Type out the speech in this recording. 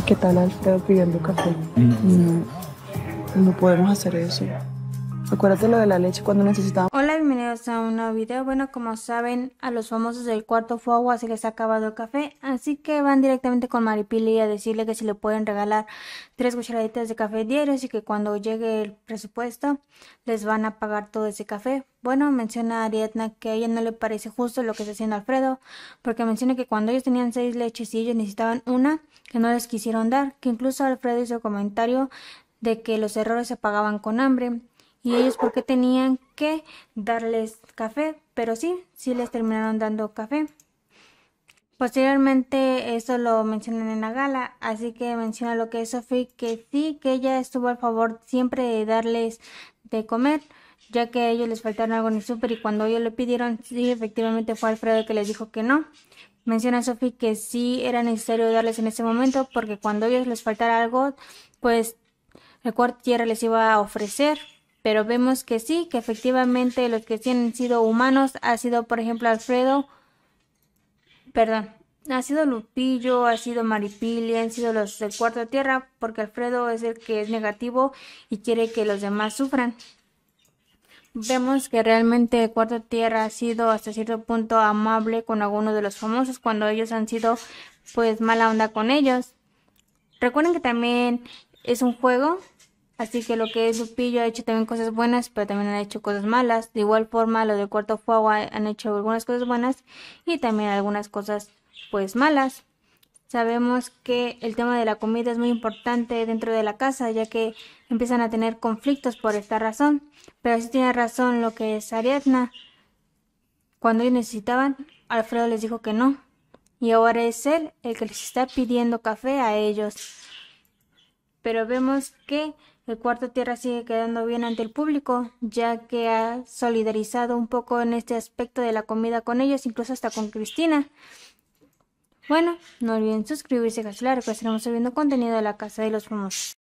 ¿Y qué tal Alfredo pidiendo café? Mm. No, podemos hacer eso. Acuérdate lo de la leche cuando necesitábamos a un nuevo video. Bueno, como saben, a los famosos del cuarto fuego se les ha acabado el café, así que van directamente con Maripili a decirle que si le pueden regalar tres cucharaditas de café diarios y que cuando llegue el presupuesto les van a pagar todo ese café. Bueno, menciona a Ariadna que a ella no le parece justo lo que está haciendo Alfredo, porque menciona que cuando ellos tenían seis leches y ellos necesitaban una, que no les quisieron dar, que incluso Alfredo hizo comentario de que los errores se pagaban con hambre, y ellos porque tenían que darles café, pero sí, sí les terminaron dando café. Posteriormente eso lo mencionan en la gala, así que menciona lo que es Sophie, que sí, que ella estuvo al favor siempre de darles de comer, ya que a ellos les faltaron algo en el súper y cuando ellos le pidieron, sí, efectivamente fue Alfredo que les dijo que no. Menciona Sophie que sí era necesario darles en ese momento porque cuando ellos les faltara algo, pues el cuarto tierra les iba a ofrecer pero vemos que sí, que efectivamente los que tienen han sido humanos ha sido, por ejemplo, Alfredo, perdón, ha sido Lupillo, ha sido Maripili, han sido los del cuarto tierra, porque Alfredo es el que es negativo y quiere que los demás sufran. Vemos que realmente Cuarto Tierra ha sido hasta cierto punto amable con algunos de los famosos cuando ellos han sido pues mala onda con ellos. Recuerden que también es un juego Así que lo que es Lupillo ha hecho también cosas buenas, pero también han hecho cosas malas. De igual forma, lo de Cuarto Fuego han hecho algunas cosas buenas y también algunas cosas pues malas. Sabemos que el tema de la comida es muy importante dentro de la casa, ya que empiezan a tener conflictos por esta razón. Pero sí tiene razón lo que es Ariadna. Cuando ellos necesitaban, Alfredo les dijo que no. Y ahora es él el que les está pidiendo café a ellos pero vemos que el cuarto tierra sigue quedando bien ante el público, ya que ha solidarizado un poco en este aspecto de la comida con ellos, incluso hasta con Cristina. Bueno, no olviden suscribirse y cancelar, que estaremos subiendo contenido de la Casa de los Famosos.